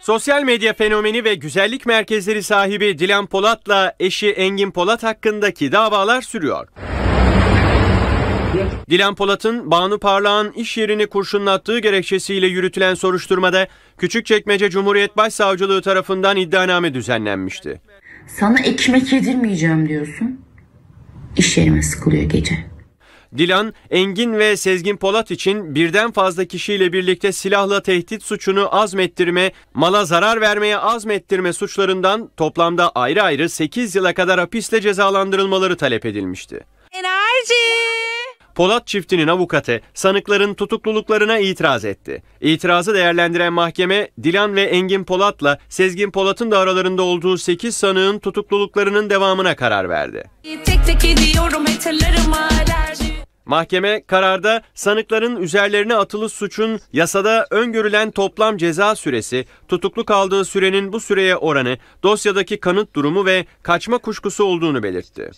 Sosyal medya fenomeni ve güzellik merkezleri sahibi Dilan Polat'la eşi Engin Polat hakkındaki davalar sürüyor. Dilan Polat'ın Banu Parlağ'ın iş yerini kurşunlattığı gerekçesiyle yürütülen soruşturmada Küçükçekmece Cumhuriyet Başsavcılığı tarafından iddianame düzenlenmişti. Sana ekmek yedirmeyeceğim diyorsun. İş yerime sıkılıyor gece. Dilan, Engin ve Sezgin Polat için birden fazla kişiyle birlikte silahla tehdit suçunu azmettirme, mala zarar vermeye azmettirme suçlarından toplamda ayrı ayrı 8 yıla kadar hapisle cezalandırılmaları talep edilmişti. Enerji! Polat çiftinin avukatı sanıkların tutukluluklarına itiraz etti. İtirazı değerlendiren mahkeme Dilan ve Engin Polat'la Sezgin Polat'ın da aralarında olduğu 8 sanığın tutukluluklarının devamına karar verdi. Tek tek ediyorum Mahkeme kararda sanıkların üzerlerine atılı suçun yasada öngörülen toplam ceza süresi, tutuklu kaldığı sürenin bu süreye oranı, dosyadaki kanıt durumu ve kaçma kuşkusu olduğunu belirtti.